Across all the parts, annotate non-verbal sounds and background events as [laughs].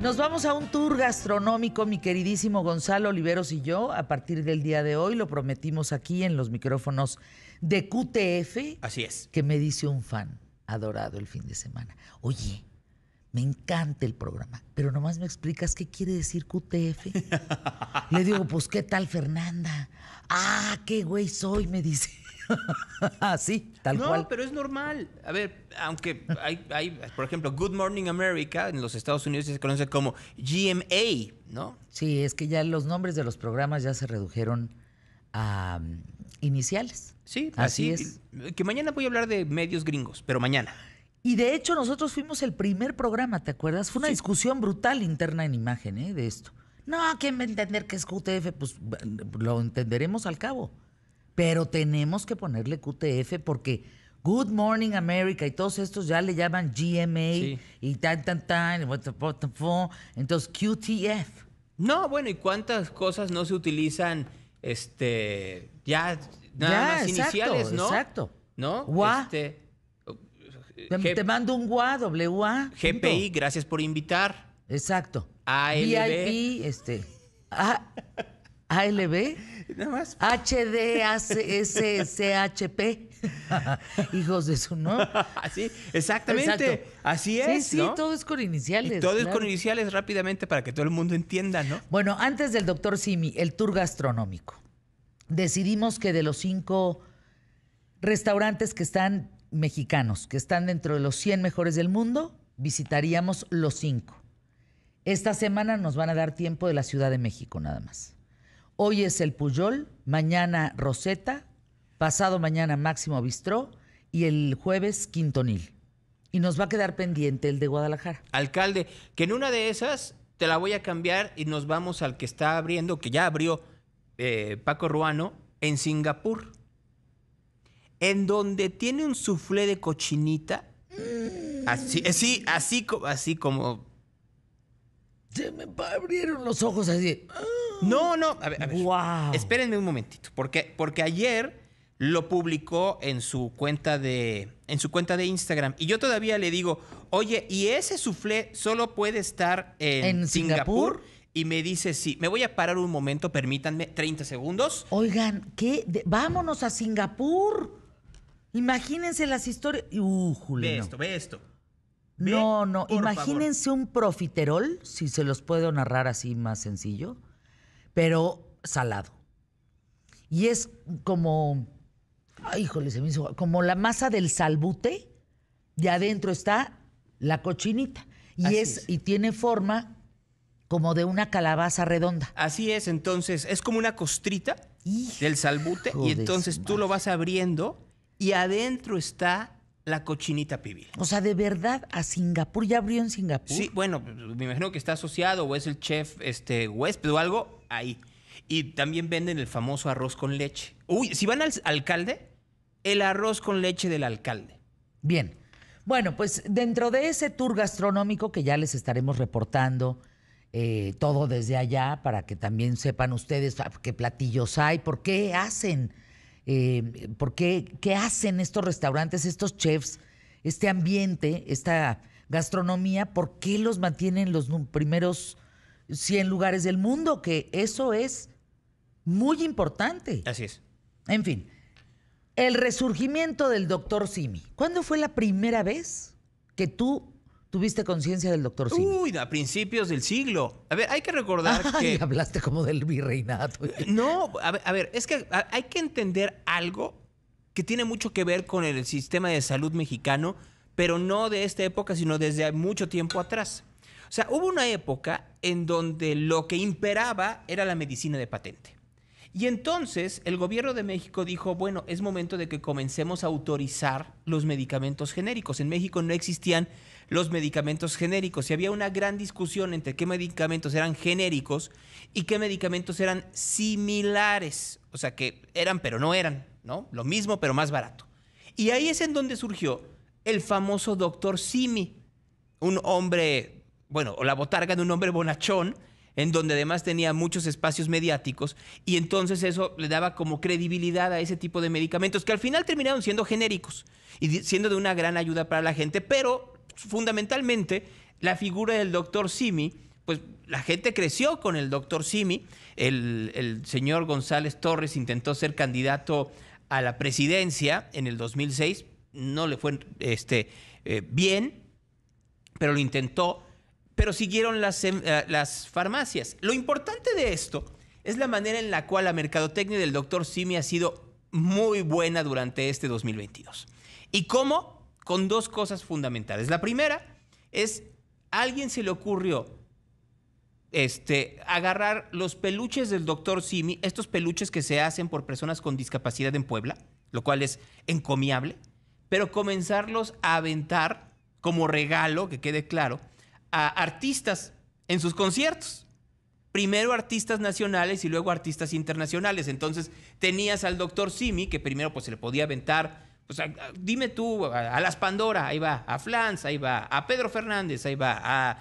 Nos vamos a un tour gastronómico, mi queridísimo Gonzalo Oliveros y yo, a partir del día de hoy. Lo prometimos aquí en los micrófonos de QTF. Así es. Que me dice un fan adorado el fin de semana. Oye, me encanta el programa, pero nomás me explicas qué quiere decir QTF. [laughs] Le digo, pues, ¿qué tal, Fernanda? Ah, qué güey soy, me dice. [laughs] Ah, sí, tal cual. No, pero es normal. A ver, aunque hay, por ejemplo, Good Morning America en los Estados Unidos se conoce como GMA, ¿no? Sí, es que ya los nombres de los programas ya se redujeron a mm, iniciales. Sí, así, es. Que mañana voy a hablar de medios gringos, pero mañana. Y de hecho nosotros fuimos el primer programa, ¿te acuerdas? Fue una discusión brutal interna en imagen ¿eh? de esto. No, ¿quién va a entender que es QTF? Pues lo entenderemos al cabo. Pero tenemos que ponerle QTF porque Good Morning America y todos estos ya le llaman GMA y tan, tan, tan, entonces QTF. No, bueno, ¿y cuántas cosas no se utilizan este ya nada más iniciales, no? Exacto. ¿No? Gua. Este, te, mando un WA, WA. GPI, gracias por invitar. Exacto. ALB. VIP, este. A ah. ALB, más. CHP, [laughs] Hijos de su, ¿no? Así, exactamente. Así es. Sí, sí, todo es con iniciales. todo es con iniciales rápidamente para que todo el mundo entienda, ¿no? Bueno, antes del doctor Simi, el tour gastronómico. Decidimos que de los cinco restaurantes que están mexicanos, que están dentro de los 100 mejores del mundo, visitaríamos los cinco. Esta semana nos van a dar tiempo de la Ciudad de México nada más. Hoy es el Puyol, mañana Roseta, pasado mañana Máximo Bistró y el jueves Quintonil. Y nos va a quedar pendiente el de Guadalajara. Alcalde, que en una de esas te la voy a cambiar y nos vamos al que está abriendo, que ya abrió eh, Paco Ruano, en Singapur. En donde tiene un suflé de cochinita. Mm. Así, eh, así, así, así como. Se me abrieron los ojos así. No, no, a ver, a ver. Espérenme un momentito, porque, porque ayer lo publicó en su cuenta de en su cuenta de Instagram y yo todavía le digo, "Oye, ¿y ese suflé solo puede estar en, Singapur? Y me dice, sí, me voy a parar un momento, permítanme 30 segundos. Oigan, ¿qué? vámonos a Singapur. Imagínense las historias. Uh, Ve esto, ve esto. no, no, imagínense un profiterol, si se los puedo narrar así más sencillo pero salado. Y es como, híjole, como la masa del salbute, y adentro está la cochinita. Y es, y tiene forma como de una calabaza redonda. Así es, entonces, es como una costrita del salbute, y entonces tú lo vas abriendo, y adentro está la cochinita pibil. O sea, de verdad a Singapur ya abrió en Singapur. Sí, bueno, me imagino que está asociado o es el chef este huésped o algo ahí. Y también venden el famoso arroz con leche. Uy, si van al alcalde, el arroz con leche del alcalde. Bien. Bueno, pues dentro de ese tour gastronómico que ya les estaremos reportando eh, todo desde allá para que también sepan ustedes ah, qué platillos hay, por qué hacen eh, por qué, qué hacen estos restaurantes, estos chefs, este ambiente, esta gastronomía, por qué los mantienen los primeros 100 lugares del mundo, que eso es muy importante. Así es. En fin, el resurgimiento del doctor Simi. ¿Cuándo fue la primera vez que tú tuviste conciencia del doctor Simi. Uy, a principios del siglo. A ver, hay que recordar [laughs] que. hablaste como del virreinato. No, a ver, es que hay que entender algo que tiene mucho que ver con el sistema de salud mexicano, pero no de esta época, sino desde mucho tiempo atrás. O sea, hubo una época en donde lo que imperaba era la medicina de patente. Y entonces el gobierno de México dijo, bueno, es momento de que comencemos a autorizar los medicamentos genéricos. En México no existían los medicamentos genéricos y había una gran discusión entre qué medicamentos eran genéricos y qué medicamentos eran similares. O sea, que eran pero no eran, ¿no? Lo mismo pero más barato. Y ahí es en donde surgió el famoso doctor Simi, un hombre, bueno, o la botarga de un hombre bonachón en donde además tenía muchos espacios mediáticos y entonces eso le daba como credibilidad a ese tipo de medicamentos que al final terminaron siendo genéricos y siendo de una gran ayuda para la gente, pero fundamentalmente la figura del doctor Simi, pues la gente creció con el doctor Simi, el, el señor González Torres intentó ser candidato a la presidencia en el 2006, no le fue este, eh, bien, pero lo intentó pero siguieron em, eh, las, farmacias. Lo importante de esto es la manera en la cual la mercadotecnia del doctor Simi ha sido muy buena durante este 2022. ¿Y cómo? Con dos cosas fundamentales. La primera es, a alguien se le ocurrió este, agarrar los peluches del doctor Simi, estos peluches que se hacen por personas con discapacidad en Puebla, lo cual es encomiable, pero comenzarlos a aventar como regalo, que quede claro, a artistas en sus conciertos. Primero artistas nacionales y luego artistas internacionales. Entonces tenías al doctor Simi, que primero pues se le podía aventar, pues dime tú, a, las Pandora, ahí va, a Flans, ahí va, a Pedro Fernández, ahí va, a,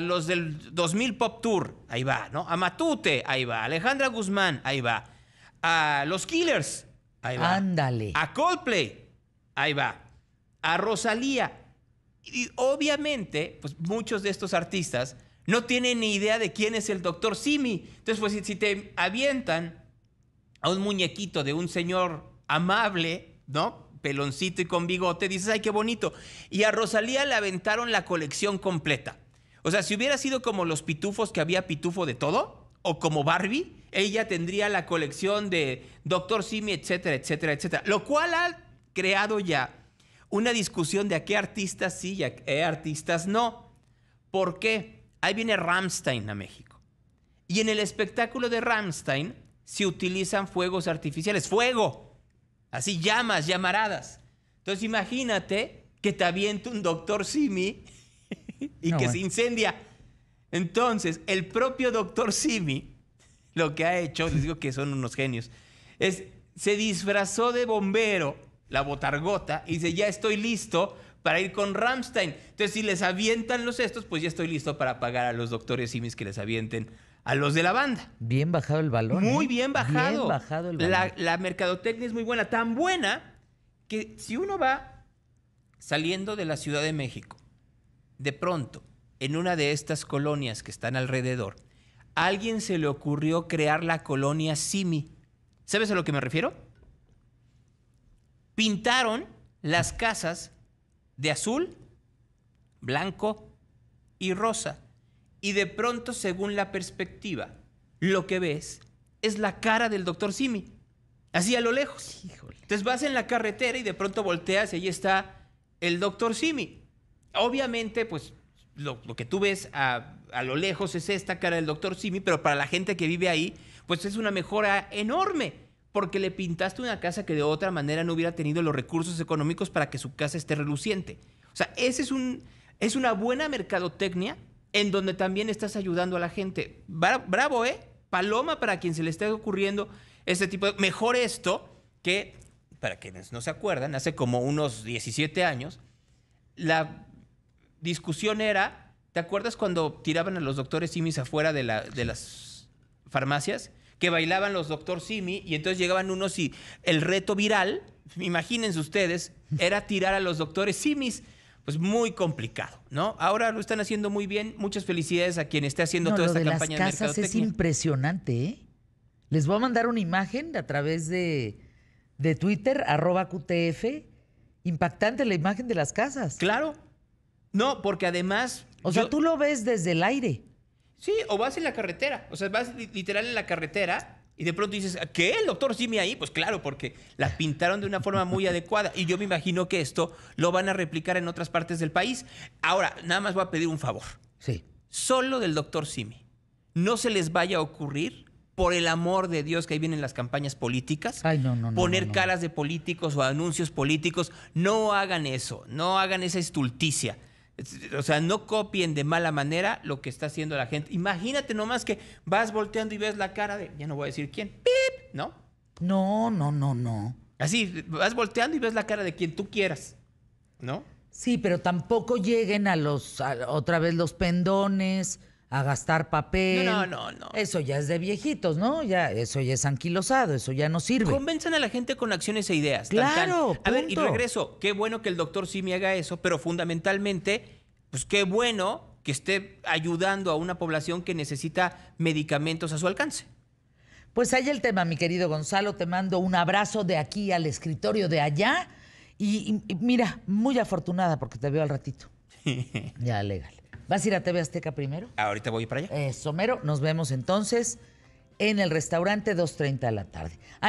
los del 2000 Pop Tour, ahí va, ¿no? A Matute, ahí va, Alejandra Guzmán, ahí va, a los Killers, ahí va. Ándale. A Coldplay, ahí va, a Rosalía, y obviamente, pues muchos de estos artistas no tienen ni idea de quién es el doctor Simi. Entonces, pues si, te avientan a un muñequito de un señor amable, ¿no? Peloncito y con bigote, dices, ay, qué bonito. Y a Rosalía le aventaron la colección completa. O sea, si hubiera sido como los pitufos que había pitufo de todo, o como Barbie, ella tendría la colección de Doctor Simi, etcétera, etcétera, etcétera. Lo cual ha creado ya una discusión de a qué artistas sí y a qué artistas no. ¿Por qué? Ahí viene Ramstein a México. Y en el espectáculo de Ramstein se utilizan fuegos artificiales. ¡Fuego! Así llamas, llamaradas. Entonces imagínate que te avienta un doctor Simi [laughs] y que se incendia. Entonces, el propio doctor Simi lo que ha hecho, les digo que son unos genios, es se disfrazó de bombero la botargota, y dice, ya estoy listo para ir con Ramstein. Entonces, si les avientan los estos, pues ya estoy listo para pagar a los doctores simis que les avienten a los de la banda. Bien bajado el balón. Muy ¿eh? bien bajado. Bien bajado el balón. La, mercadotecnia es muy buena, tan buena que si uno va saliendo de la Ciudad de México, de pronto, en una de estas colonias que están alrededor, alguien se le ocurrió crear la colonia Simi. ¿Sabes a lo que me refiero? pintaron las casas de azul, blanco y rosa. Y de pronto, según la perspectiva, lo que ves es la cara del doctor Simi. Así a lo lejos. Entonces vas en la carretera y de pronto volteas y ahí está el doctor Simi. Obviamente, pues lo, que tú ves a, a, lo lejos es esta cara del doctor Simi, pero para la gente que vive ahí, pues es una mejora enorme porque le pintaste una casa que de otra manera no hubiera tenido los recursos económicos para que su casa esté reluciente. O sea, ese es un es una buena mercadotecnia en donde también estás ayudando a la gente. Bravo, ¿eh? Paloma para quien se le esté ocurriendo este tipo de... Mejor esto que, para quienes no se acuerdan, hace como unos 17 años, la discusión era, ¿te acuerdas cuando tiraban a los doctores simis afuera de, de las farmacias? que bailaban los Doctor Simi y entonces llegaban unos y el reto viral, imagínense ustedes, era tirar a los doctores Simis. Pues muy complicado, ¿no? Ahora lo están haciendo muy bien. Muchas felicidades a quien esté haciendo toda esta de las casas Es impresionante, ¿eh? Les voy a mandar una imagen a través de, Twitter, arroba QTF. Impactante la imagen de las casas. Claro. No, porque además. O sea, tú lo ves desde el aire. Sí, o vas en la carretera. O sea, vas literal en la carretera y de pronto dices, ¿qué? ¿El doctor Simi ahí? Pues claro, porque la pintaron de una forma muy adecuada. Y yo me imagino que esto lo van a replicar en otras partes del país. Ahora, nada más voy a pedir un favor. Sí. Solo del doctor Simi. No se les vaya a ocurrir, por el amor de Dios, que ahí vienen las campañas políticas. poner caras de políticos o anuncios políticos. No hagan eso. No hagan esa estulticia o sea, no copien de mala manera lo que está haciendo la gente. Imagínate nomás que vas volteando y ves la cara de, ya no voy a decir quién, pip, ¿no? No, no, no, no. Así, vas volteando y ves la cara de quien tú quieras, ¿no? Sí, pero tampoco lleguen a los, otra vez los pendones, a gastar papel. No, no, no, Eso ya es de viejitos, ¿no? Ya, eso ya es anquilosado, eso ya no sirve. Convenzan a la gente con acciones e ideas. Claro. A ver, y regreso. Qué bueno que el doctor sí me haga eso, pero fundamentalmente, pues qué bueno que esté ayudando a una población que necesita medicamentos a su alcance. Pues ahí el tema, mi querido Gonzalo. Te mando un abrazo de aquí al escritorio de allá. Y, y mira, muy afortunada porque te veo al ratito. [laughs] ya, legal. ¿Vas a ir a TV Azteca primero? Ahorita voy para allá. Somero, nos vemos entonces en el restaurante 2.30 de la tarde. Ah,